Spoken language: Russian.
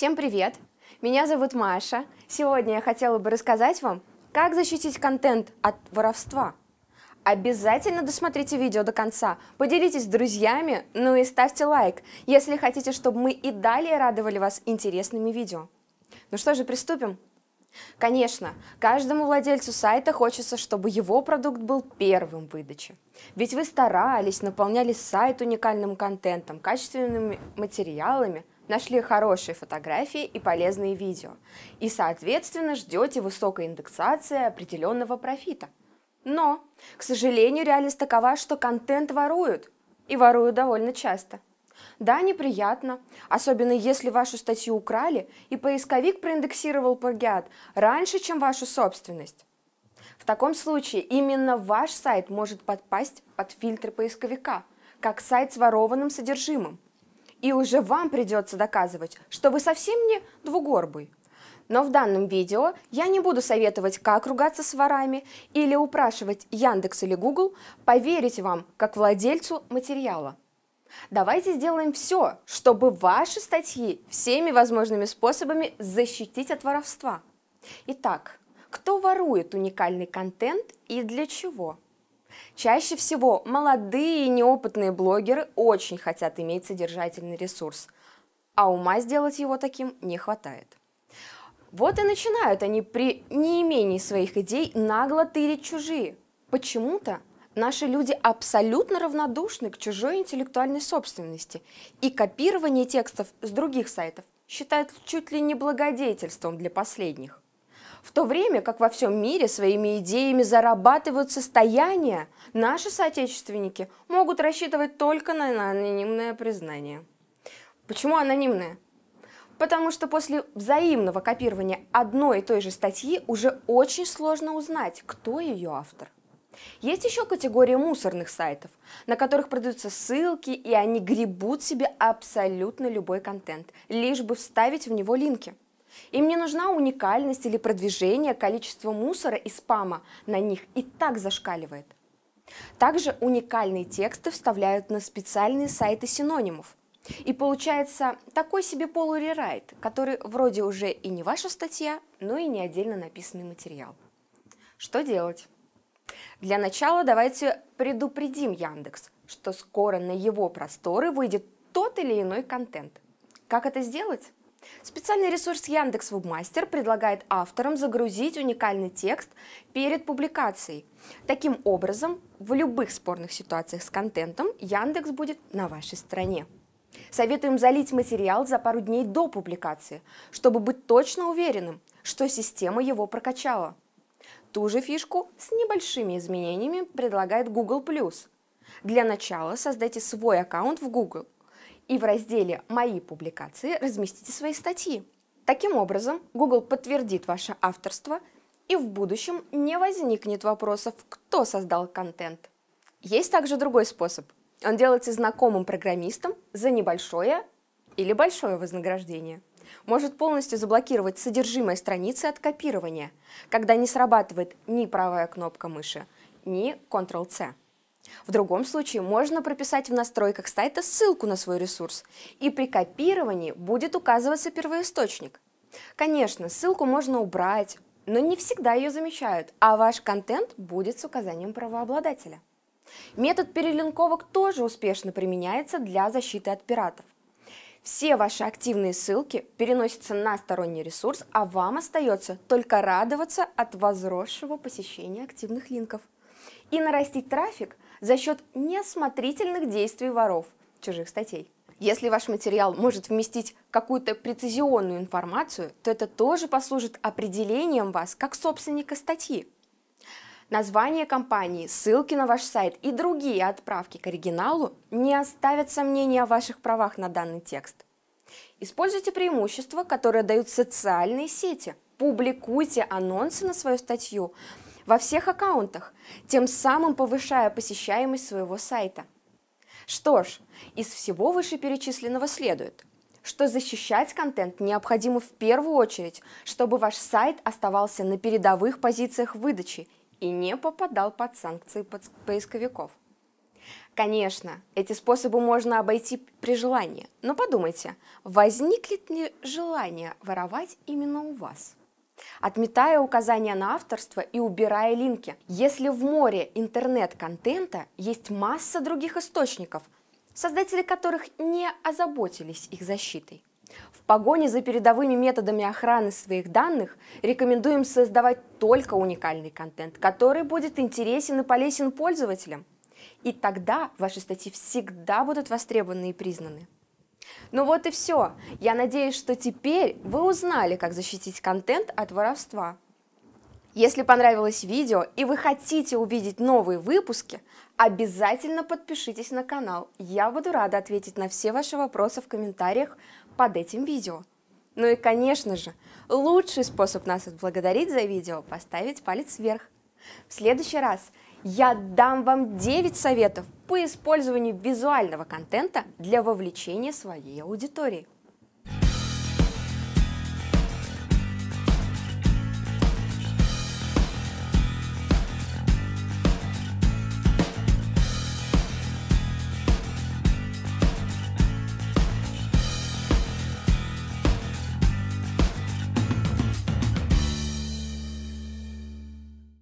Всем привет! Меня зовут Маша. Сегодня я хотела бы рассказать вам, как защитить контент от воровства. Обязательно досмотрите видео до конца, поделитесь с друзьями, ну и ставьте лайк, если хотите, чтобы мы и далее радовали вас интересными видео. Ну что же, приступим. Конечно, каждому владельцу сайта хочется, чтобы его продукт был первым в выдаче. Ведь вы старались, наполняли сайт уникальным контентом, качественными материалами, нашли хорошие фотографии и полезные видео. И, соответственно, ждете высокой индексации определенного профита. Но, к сожалению, реальность такова, что контент воруют. И воруют довольно часто. Да, неприятно, особенно если вашу статью украли и поисковик проиндексировал плагиат раньше, чем вашу собственность. В таком случае именно ваш сайт может подпасть под фильтр поисковика, как сайт с ворованным содержимым – и уже вам придется доказывать, что вы совсем не двугорбый. Но в данном видео я не буду советовать, как ругаться с ворами или упрашивать Яндекс или Google поверить вам как владельцу материала. Давайте сделаем все, чтобы ваши статьи всеми возможными способами защитить от воровства. Итак, кто ворует уникальный контент и для чего? Чаще всего молодые и неопытные блогеры очень хотят иметь содержательный ресурс, а ума сделать его таким не хватает. Вот и начинают они при неимении своих идей нагло тырить чужие. Почему-то наши люди абсолютно равнодушны к чужой интеллектуальной собственности, и копирование текстов с других сайтов считают чуть ли не благодетельством для последних. В то время как во всем мире своими идеями зарабатывают состояние, наши соотечественники могут рассчитывать только на анонимное признание. Почему анонимное? Потому что после взаимного копирования одной и той же статьи уже очень сложно узнать, кто ее автор. Есть еще категория мусорных сайтов, на которых продаются ссылки, и они гребут себе абсолютно любой контент, лишь бы вставить в него линки – им не нужна уникальность или продвижение, количество мусора и спама на них и так зашкаливает. Также уникальные тексты вставляют на специальные сайты синонимов. И получается такой себе полурерайт, который вроде уже и не ваша статья, но и не отдельно написанный материал. Что делать? Для начала давайте предупредим Яндекс, что скоро на его просторы выйдет тот или иной контент. Как это сделать? Специальный ресурс Яндекс Вебмастер предлагает авторам загрузить уникальный текст перед публикацией. Таким образом, в любых спорных ситуациях с контентом Яндекс будет на вашей стороне. Советуем залить материал за пару дней до публикации, чтобы быть точно уверенным, что система его прокачала. Ту же фишку с небольшими изменениями предлагает Google+. Для начала создайте свой аккаунт в Google – и в разделе «Мои публикации» разместите свои статьи. Таким образом, Google подтвердит ваше авторство, и в будущем не возникнет вопросов, кто создал контент. Есть также другой способ. Он делается знакомым программистом за небольшое или большое вознаграждение. Может полностью заблокировать содержимое страницы от копирования, когда не срабатывает ни правая кнопка мыши, ни Ctrl-C. В другом случае можно прописать в настройках сайта ссылку на свой ресурс, и при копировании будет указываться первоисточник. Конечно, ссылку можно убрать, но не всегда ее замечают, а ваш контент будет с указанием правообладателя. Метод перелинковок тоже успешно применяется для защиты от пиратов. Все ваши активные ссылки переносятся на сторонний ресурс, а вам остается только радоваться от возросшего посещения активных линков и нарастить трафик за счет неосмотрительных действий воров чужих статей. Если ваш материал может вместить какую-то прецизионную информацию, то это тоже послужит определением вас как собственника статьи. Название компании, ссылки на ваш сайт и другие отправки к оригиналу не оставят сомнения о ваших правах на данный текст. Используйте преимущества, которые дают социальные сети. Публикуйте анонсы на свою статью, во всех аккаунтах, тем самым повышая посещаемость своего сайта. Что ж, из всего вышеперечисленного следует, что защищать контент необходимо в первую очередь, чтобы ваш сайт оставался на передовых позициях выдачи и не попадал под санкции поисковиков. Конечно, эти способы можно обойти при желании, но подумайте, возникнет ли желание воровать именно у вас – отметая указания на авторство и убирая линки. Если в море интернет-контента есть масса других источников, создатели которых не озаботились их защитой. В погоне за передовыми методами охраны своих данных рекомендуем создавать только уникальный контент, который будет интересен и полезен пользователям. И тогда ваши статьи всегда будут востребованы и признаны. Ну вот и все. Я надеюсь, что теперь вы узнали, как защитить контент от воровства. Если понравилось видео и вы хотите увидеть новые выпуски, обязательно подпишитесь на канал. Я буду рада ответить на все ваши вопросы в комментариях под этим видео. Ну и, конечно же, лучший способ нас отблагодарить за видео – поставить палец вверх. В следующий раз я дам вам 9 советов по использованию визуального контента для вовлечения своей аудитории.